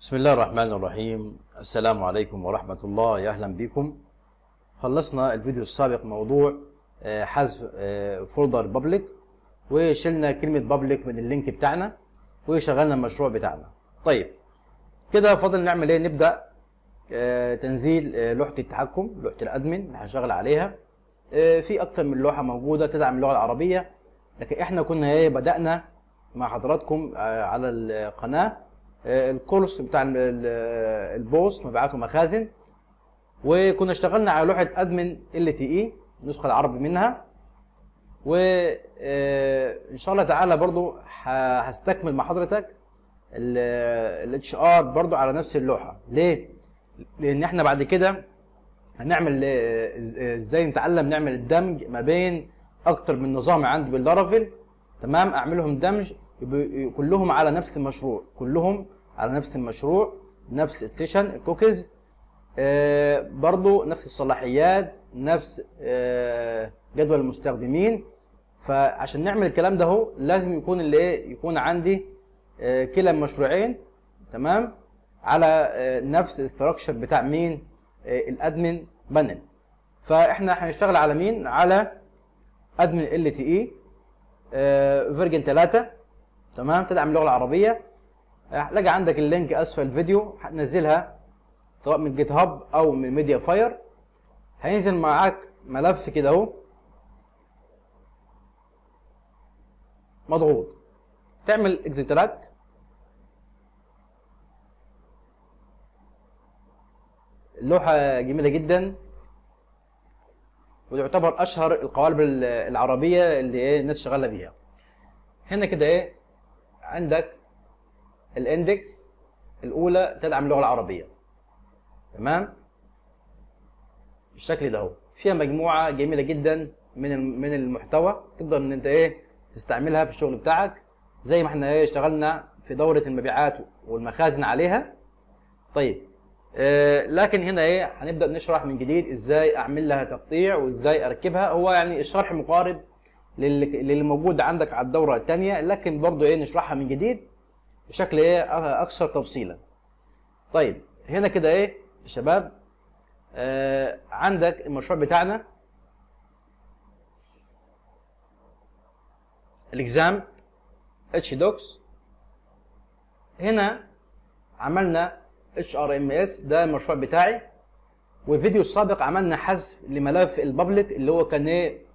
بسم الله الرحمن الرحيم السلام عليكم ورحمة الله أهلا بكم خلصنا الفيديو السابق موضوع حذف فولدر بابليك وشلنا كلمة بابليك من اللينك بتاعنا وشغلنا المشروع بتاعنا طيب كده فاضل نعمل ايه نبدأ تنزيل لوحة التحكم لوحة الأدمن اللي هنشتغل عليها في أكتر من لوحة موجودة تدعم اللغة العربية لكن احنا كنا ايه بدأنا مع حضراتكم على القناة آه، الكورس بتاع البوس مبيعات ومخازن وكنا اشتغلنا على لوحه ادمن ال تي اي e، النسخه العربي منها وان آه، شاء الله تعالى برضو هستكمل مع حضرتك الاتش ار برضو على نفس اللوحه ليه لان احنا بعد كده هنعمل آه، ازاي نتعلم نعمل الدمج ما بين اكتر من نظام عندي باللارافيل تمام اعملهم دمج كلهم على نفس المشروع كلهم على نفس المشروع نفس السيشن الكوكيز آه، برضو نفس الصلاحيات نفس آه، جدول المستخدمين فعشان نعمل الكلام ده هو لازم يكون اللي ايه يكون عندي آه، كلا المشروعين تمام على نفس الاستراكشر بتاع مين الادمن بانل فاحنا هنشتغل على مين على ادمن ال تي اي فيرجن 3 تمام تدعم اللغه العربيه هتلاقي آه، عندك اللينك اسفل الفيديو هتنزلها سواء من جيت هاب او من ميديا فاير هينزل معاك ملف كده اهو مضغوط تعمل اكزتراكت اللوحة جميلة جدا وتعتبر أشهر القوالب العربية اللي إيه، الناس شغالة بيها هنا كده إيه عندك الاندكس الاولى تدعم اللغه العربيه تمام بالشكل ده اهو فيها مجموعه جميله جدا من من المحتوى تقدر ان انت ايه تستعملها في الشغل بتاعك زي ما احنا ايه اشتغلنا في دوره المبيعات والمخازن عليها طيب آه لكن هنا ايه هنبدا نشرح من جديد ازاي اعمل لها تقطيع وازاي اركبها هو يعني الشرح مقارب للي موجود عندك على الدوره الثانيه لكن برضو ايه نشرحها من جديد بشكل ايه اكثر تفصيلا طيب هنا كده ايه يا شباب آه عندك المشروع بتاعنا الاكزام اتش دوكس هنا عملنا اتش ار ام اس ده المشروع بتاعي والفيديو السابق عملنا حذف لملف البابليك اللي هو كان ايه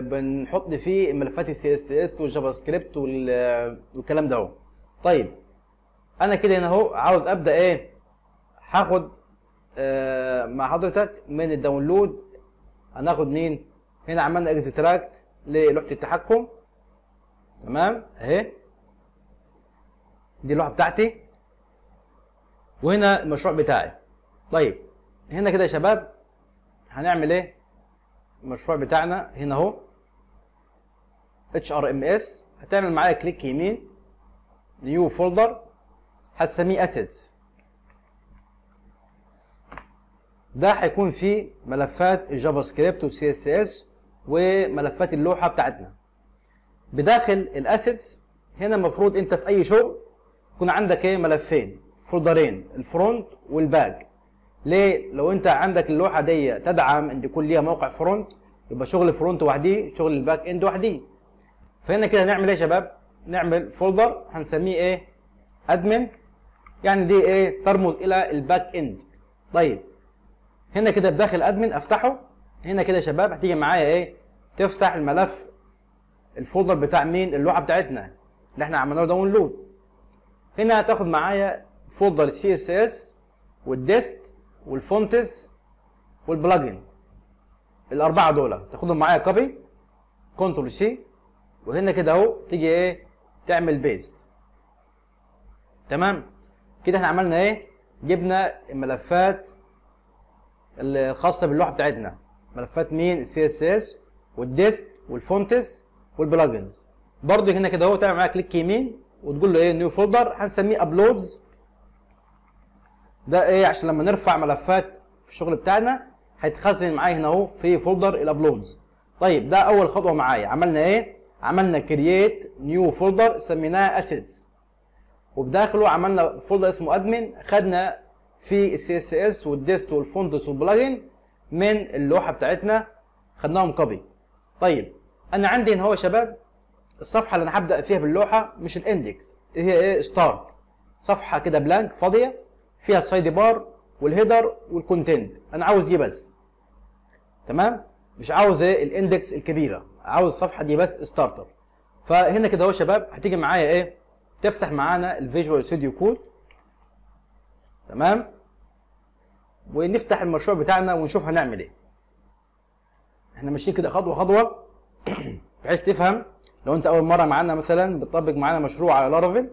بنحط فيه ملفات السي اس اس والجافا سكريبت والكلام ده اهو طيب انا كده هنا اهو عاوز ابدا ايه هاخد آه، مع حضرتك من الداونلود هناخد مين هنا عملنا اكستراكت للوحه التحكم تمام اهي دي اللوحه بتاعتي وهنا المشروع بتاعي طيب هنا كده يا شباب هنعمل ايه المشروع بتاعنا هنا اهو اتش ار ام اس هتعمل معايا كليك يمين نيو فولدر هتسميه اسيتس ده هيكون فيه ملفات الجافا سكريبت والسي اس اس وملفات اللوحه بتاعتنا بداخل الاسيتس هنا المفروض انت في اي شغل يكون عندك ايه ملفين فولدرين الفرونت والباك ليه لو انت عندك اللوحه دي تدعم ان يكون ليها موقع فرونت يبقى شغل الفرونت وحديه شغل الباك اند وحديه فهنا كده نعمل ايه يا شباب نعمل فولدر هنسميه ايه ادمن يعني دي ايه ترمز الى الباك اند طيب هنا كده بداخل ادمن افتحه هنا كده يا شباب هتيجي معايا ايه تفتح الملف الفولدر بتاع مين اللوحه بتاعتنا اللي احنا عملناه داونلود هنا هتاخد معايا فولدر سي اس اس والديست والفونتز والبلاجن الاربعه دول تاخدهم معايا كوبي كنترول سي وهنا كده اهو تيجي ايه تعمل بيست تمام كده احنا عملنا ايه جبنا الملفات الخاصه باللوحه بتاعتنا ملفات مين السي اس اس والديست والفونتس والبلاجنز برضه هنا كده اهو تعمل معايا كليك يمين وتقول له ايه نيو فولدر هنسميه ابلودز ده ايه عشان لما نرفع ملفات في الشغل بتاعنا هيتخزن معايا هنا اهو في فولدر الابلودز طيب ده اول خطوه معايا عملنا ايه عملنا كرييت نيو فولدر سميناه اسيتس وبداخله عملنا فولدر اسمه ادمن خدنا فيه السي اس اس والديست والفوندس والبلجن من اللوحه بتاعتنا خدناهم كوبي طيب انا عندي هنا هو يا شباب الصفحه اللي انا هبدا فيها باللوحه مش الاندكس هي ايه ستارت صفحه كده بلانك فاضيه فيها السايد بار والهيدر والكونتنت انا عاوز دي بس تمام مش عاوز ايه الاندكس الكبيره عاوز الصفحه دي بس ستارتر فهنا كده اهو يا شباب هتيجي معايا ايه تفتح معانا الفيجوال ستوديو كود تمام ونفتح المشروع بتاعنا ونشوف هنعمل ايه احنا ماشيين كده خطوه خطوه بحيث تفهم لو انت اول مره معانا مثلا بتطبق معانا مشروع على لارافيل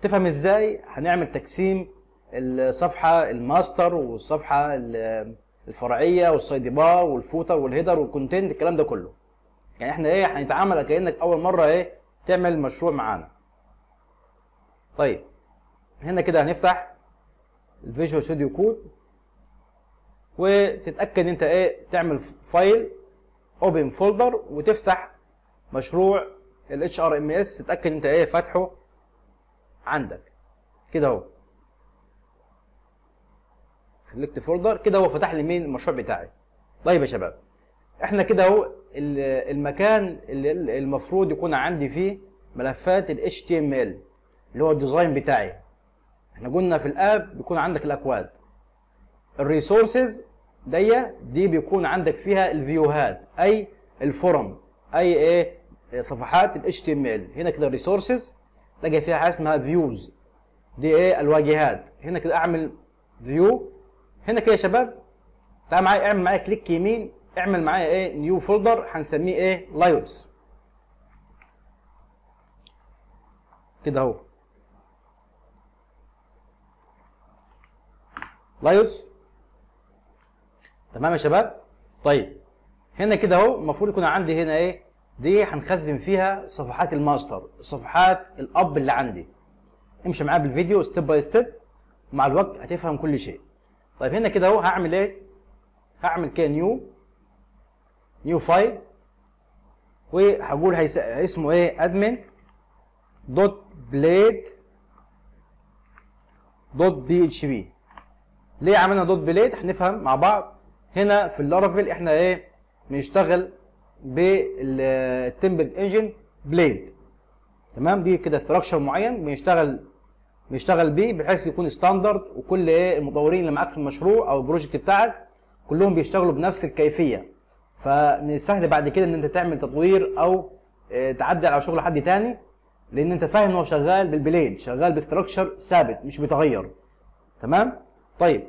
تفهم ازاي هنعمل تقسيم الصفحه الماستر والصفحه الفرعيه والسايد بار والفوتر والهيدر والكونتنت الكلام ده كله يعني احنا ايه هنتعامل كانك اول مره ايه تعمل مشروع معانا طيب هنا كده هنفتح الفيجوال ستوديو كود وتتاكد انت ايه تعمل فايل اوبن فولدر وتفتح مشروع الاتش ار ام اس تتاكد انت ايه فاتحه عندك كده اهو سلكت فولدر كده هو فتح لي مين المشروع بتاعي طيب يا شباب احنا كده اهو المكان اللي المفروض يكون عندي فيه ملفات ال HTML اللي هو الديزاين بتاعي احنا قلنا في الاب بيكون عندك الاكواد الريسورسز دي دي بيكون عندك فيها الفيوهات اي الفورم اي ايه صفحات ال HTML هنا كده الريسورسز تلاقي فيها حاجه اسمها فيوز دي ايه الواجهات هنا كده اعمل فيو هنا كده يا شباب تعال معايا اعمل معايا كليك يمين اعمل معايا ايه نيو فولدر هنسميه ايه لايونز كده اهو لايونز تمام يا شباب طيب هنا كده اهو المفروض يكون عندي هنا ايه دي هنخزن فيها صفحات الماستر صفحات الاب اللي عندي امشي معايا بالفيديو ستيب باي ستيب مع الوقت هتفهم كل شيء طيب هنا كده اهو هعمل ايه هعمل كده نيو نيو فايل وهقول هيس... اسمه ايه ادمن دوت بليد دوت بي اتش بي ليه عملنا دوت بليد هنفهم مع بعض هنا في اللارافيل احنا ايه بنشتغل بالتمبلت انجن بليد تمام دي كده استراكشر معين بنشتغل نشتغل بيه بحيث يكون ستاندرد وكل ايه المطورين اللي معاك في المشروع او البروجكت بتاعك كلهم بيشتغلوا بنفس الكيفيه فمن السهل بعد كده ان انت تعمل تطوير او آه، تعدل على شغل حد تاني لان انت فاهم ان هو شغال بالبليد شغال بستراكشر ثابت مش بيتغير تمام طيب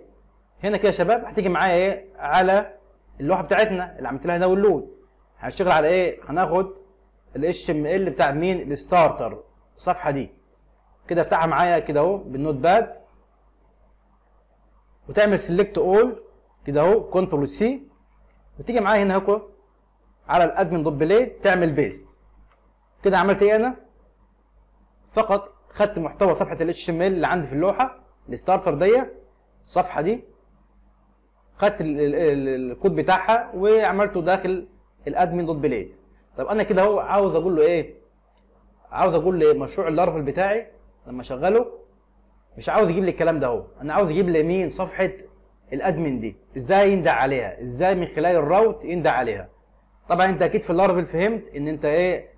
هنا كده يا شباب هتيجي معايا ايه على اللوحه بتاعتنا اللي عملت لها داونلود هنشتغل على ايه هناخد ال HTML بتاع مين الستارتر الصفحه دي كده افتحها معايا كده اهو بالنوت باد وتعمل سيلكت اول كده اهو كنترول سي وتيجي معايا هنا اهو على الادمن دوت بليد تعمل بيست كده عملت ايه انا فقط خدت محتوى صفحه الاتش ام ال اللي عندي في اللوحه الستارتر دي الصفحه دي خدت الكود بتاعها وعملته داخل الادمن دوت بليد طب انا كده اهو عاوز اقول له ايه عاوز اقول لمشروع اللارفل بتاعي لما اشغله مش عاوز يجيب لي الكلام ده اهو انا عاوز يجيب لي مين صفحه الادمن دي ازاي يندع عليها ازاي من خلال الراوت يندع عليها طبعا انت اكيد في اللارفل فهمت ان انت ايه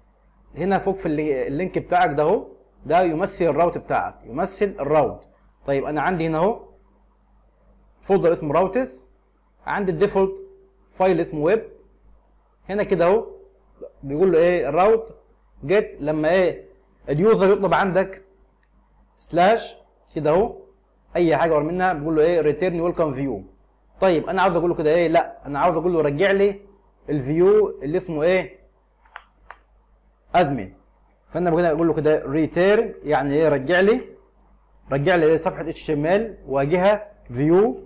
هنا فوق في اللينك بتاعك ده اهو ده يمثل الراوت بتاعك يمثل الراوت طيب انا عندي هنا اهو فولدر اسمه راوتس عندي الديفولت فايل اسمه ويب هنا كده اهو بيقول له ايه الراوت جيت لما ايه اليوزر يطلب عندك سلاش كده اهو اي حاجه ورا منها بقول له ايه ريتيرن ويلكم فيو طيب انا عاوز اقول له كده ايه لا انا عاوز اقول له رجع لي الفيو اللي اسمه ايه ادمن فانا بقول اقول له كده ريتيرن يعني ايه رجع لي رجع لي إيه؟ صفحه اتش ام ال واجهه فيو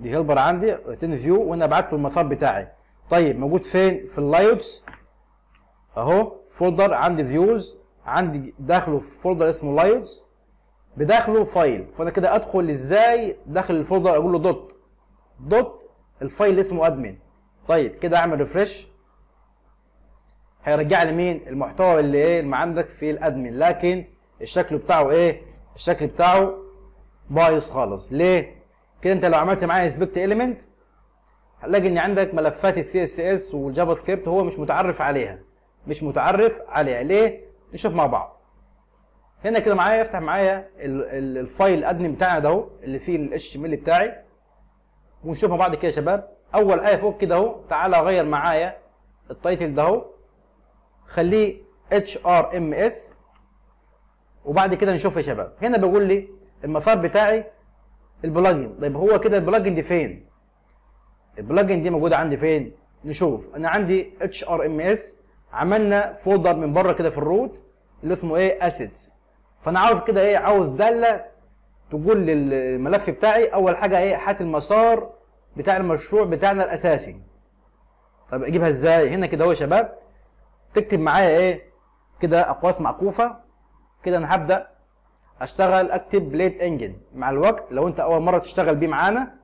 دي هيلبر عندي ريتيرن فيو وانا بعت له المسار بتاعي طيب موجود فين في اللايوتس اهو فولدر عندي فيوز عندي داخله فولدر اسمه لايوتس بداخله فايل فانا كده ادخل ازاي داخل الفولدر اقول له دوت دوت الفايل اسمه ادمن طيب كده اعمل ريفرش هيرجع لي مين المحتوى اللي ايه اللي عندك في الادمن لكن الشكل بتاعه ايه الشكل بتاعه بايظ خالص ليه كده انت لو عملت معايا سبيكت اليمنت هلاقي ان عندك ملفات السي اس اس والجافا سكريبت هو مش متعرف عليها مش متعرف عليها ليه نشوف مع بعض هنا كده معايا افتح معايا الفايل ادمن بتاعنا ده اللي فيه الاتش ام ال بتاعي ونشوفها بعد كده يا شباب اول حاجه فوق كده اهو تعالى اغير معايا التايتل ده اهو خليه اتش ار ام اس وبعد كده نشوف يا شباب هنا بيقول لي المسار بتاعي البلجن طيب هو كده البلجن دي فين البلجن دي موجوده عندي فين نشوف انا عندي اتش ار ام اس عملنا فولدر من بره كده في الروت اللي اسمه ايه اسيدز فانا عاوز كده ايه عاوز داله تقول للملف بتاعي اول حاجه ايه هات المسار بتاع المشروع بتاعنا الاساسي طب اجيبها ازاي هنا كده اهو يا شباب تكتب معايا ايه كده اقواس معكوفه كده انا هبدا اشتغل اكتب بليد انجن مع الوقت لو انت اول مره تشتغل بيه معانا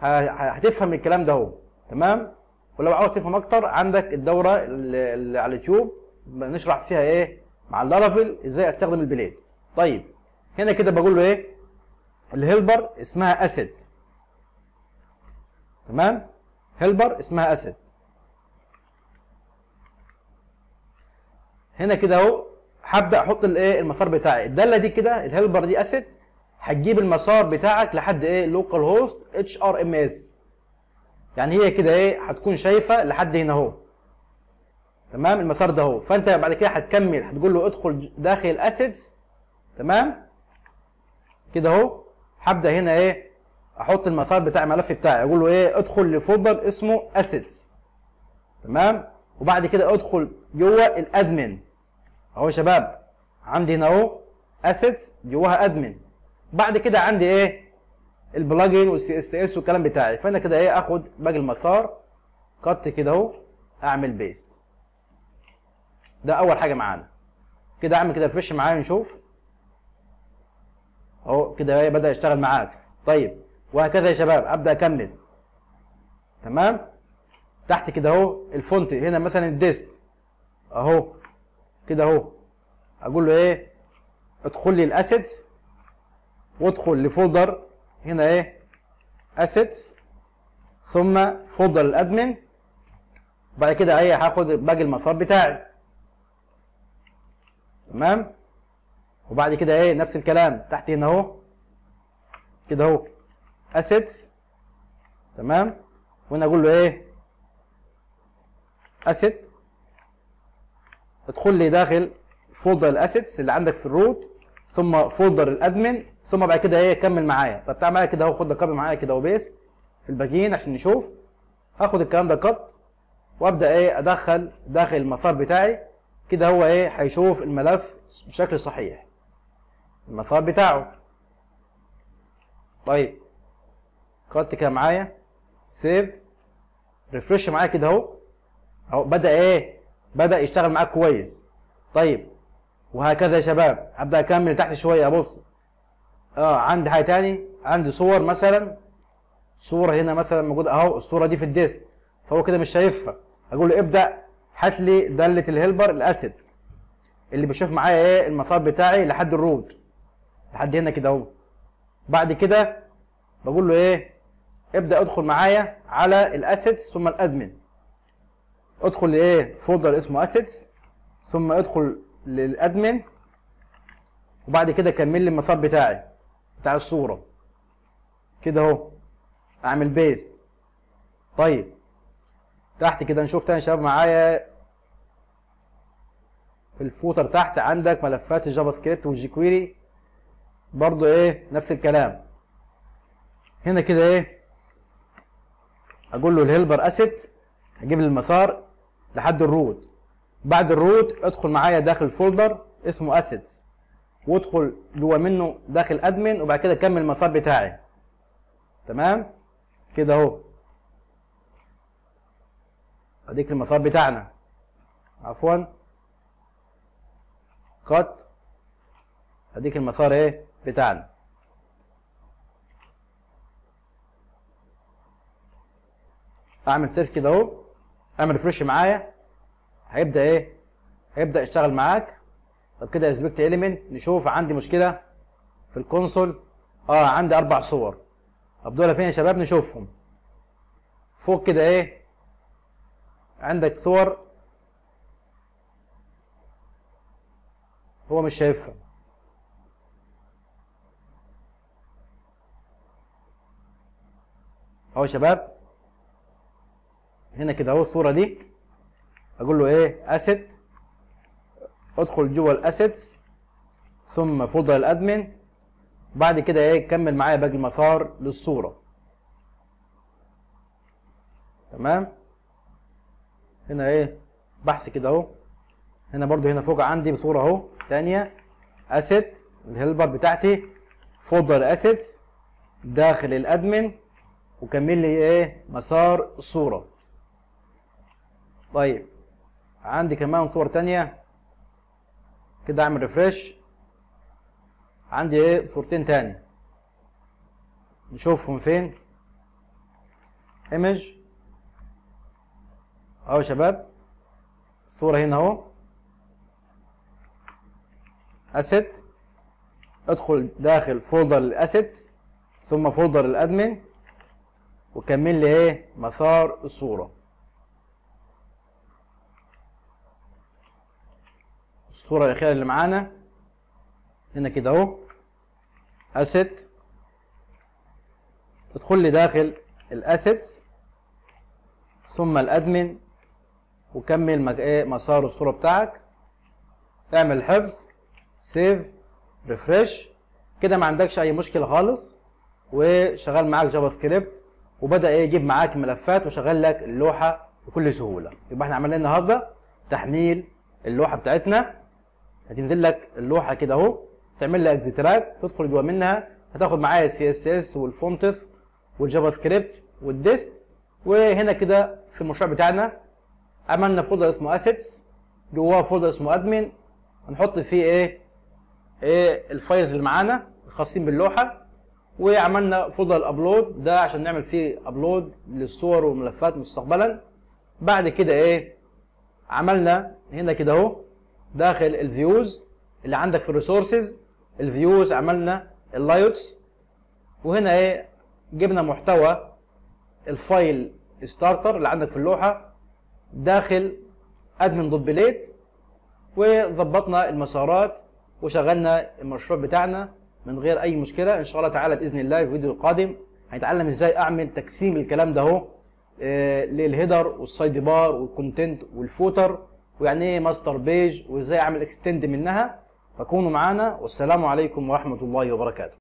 هتفهم الكلام ده اهو تمام ولو عاوز تفهم اكتر عندك الدوره اللي على اليوتيوب بنشرح فيها ايه مع اللارافيل ازاي استخدم البلاد طيب هنا كده بقول له ايه الهيلبر اسمها اسيد تمام هيلبر اسمها اسيد هنا كده اهو هبدا احط الايه المسار بتاعي الداله دي كده الهيلبر دي اسيد هتجيب المسار بتاعك لحد ايه لوكال هوست اتش ار ام اس يعني هي كده ايه هتكون شايفه لحد هنا اهو تمام المسار ده اهو فانت بعد كده هتكمل هتقول له ادخل داخل اسيتس تمام كده اهو هبدا هنا ايه احط المسار بتاع الملف بتاعي اقول له ايه ادخل لفولدر اسمه اسيتس تمام وبعد كده ادخل جوه الادمن اهو يا شباب عندي هنا اهو اسيتس جواها ادمن بعد كده عندي ايه البلجن والسي اس اس والكلام بتاعي فانا كده ايه اخد باقي المسار كت كده اهو اعمل بيست ده اول حاجه معانا كده اعمل كده ريفرش معايا نشوف اهو كده إيه، بدا يشتغل معاك طيب وهكذا يا شباب ابدا اكمل تمام تحت كده اهو الفونت هنا مثلا الديست اهو كده اهو اقول له ايه ادخل لي الاسيتس وادخل لفولدر هنا ايه اسيتس ثم فولدر الادمن بعد كده ايه هاخد باقي المسار بتاعي تمام وبعد كده ايه نفس الكلام تحت هنا اهو كده اهو اسيتس تمام وهنا اقول له ايه اسيت ادخل لي داخل فولدر الاسيتس اللي عندك في الروت ثم فولدر الادمن ثم بعد كده ايه كمل معايا فبتاع معايا كده اهو خد الكوبي معايا كده وبيست في الباقيين عشان نشوف هاخد الكلام ده كت وابدا ايه ادخل داخل المسار بتاعي كده هو ايه هيشوف الملف بشكل صحيح المسار بتاعه طيب قعدت كده معايا سيف ريفرش معايا كده اهو اهو بدا ايه بدا يشتغل معاك كويس طيب وهكذا يا شباب هبدا اكمل تحت شويه ابص اه عندي حاجه تاني عندي صور مثلا صوره هنا مثلا موجوده اهو الصوره دي في الديسك فهو كده مش شايفها اقول له ابدا هات لي داله الهيلبر الاسيد اللي بشوف معايا ايه المسار بتاعي لحد الرود لحد هنا كده اهو بعد كده بقول له ايه ابدا ادخل معايا على الاسيتس ثم الادمن ادخل لايه فولدر اسمه اسيتس ثم ادخل للادمن وبعد كده كمل لي المسار بتاعي بتاع الصوره كده اهو اعمل بيست طيب تحت كده نشوف تاني شباب معايا في الفوتر تحت عندك ملفات الجافا سكريبت والجي كويري برضو ايه نفس الكلام هنا كده ايه اقول له الهيلبر اسيت اجيب المسار لحد الروت بعد الروت ادخل معايا داخل فولدر اسمه اسيتس وادخل جوه منه داخل ادمن وبعد كده كمل المسار بتاعي تمام كده اهو اديك المسار بتاعنا عفوا كات اديك المسار ايه بتاعنا اعمل سيف كده اهو اعمل ريفرش معايا هيبدا ايه هيبدا يشتغل معاك طب كده اسبكت اليمنت نشوف عندي مشكله في الكونسول اه عندي اربع صور طب دول فين يا شباب نشوفهم فوق كده ايه عندك صور هو مش شايفها اهو يا شباب هنا كده اهو الصوره دي اقول له ايه اسيت ادخل جوه الاسيتس ثم فولدر الادمن بعد كده ايه كمل معايا باقي المسار للصوره تمام هنا ايه بحث كده اهو هنا برضو هنا فوق عندي بصوره اهو ثانيه اسيت الهيلبر بتاعتي فولدر اسيتس داخل الادمن وكمل لي ايه مسار الصوره طيب عندي كمان صور تانية كده اعمل ريفرش عندي ايه صورتين تاني نشوفهم فين ايمج اهو يا شباب الصورة هنا اهو اسيت ادخل داخل فولدر الاسيتس ثم فولدر الادمن وكمل لي ايه مسار الصوره الصوره الاخيره اللي معانا هنا كده اهو اسيت ادخل لي داخل الاسيتس ثم الادمن وكمل ايه؟ مسار الصوره بتاعك اعمل حفظ سيف ريفرش كده ما عندكش اي مشكله خالص وشغال معاك جافا سكريبت وبدا إيه، يجيب معاك ملفات وشغل لك اللوحه بكل سهوله يبقى احنا عملنا النهارده تحميل اللوحه بتاعتنا هتنزل لك اللوحه كده اهو تعمل لك اكزيتراك تدخل جوه منها هتاخد معايا السي اس اس والفونتس والجافا سكريبت والديست وهنا كده في المشروع بتاعنا عملنا فولدر اسمه اسيتس جواه فولدر اسمه ادمن هنحط فيه ايه ايه الفايلز اللي معانا الخاصين باللوحه وعملنا فولدر الابلود ده عشان نعمل فيه ابلود للصور والملفات مستقبلا بعد كده ايه عملنا هنا كده اهو داخل الفيوز اللي عندك في الريسورسز الفيوز عملنا اللايوتس وهنا ايه جبنا محتوى الفايل ستارتر اللي عندك في اللوحه داخل ادمن دوت بليت وظبطنا المسارات وشغلنا المشروع بتاعنا من غير اي مشكله ان شاء الله تعالى باذن الله في الفيديو القادم هنتعلم ازاي اعمل تقسيم الكلام ده اهو آه، للهيدر والسايد بار والكونتنت والفوتر ويعني ايه ماستر بيج وازاي اعمل اكستند منها فكونوا معانا والسلام عليكم ورحمه الله وبركاته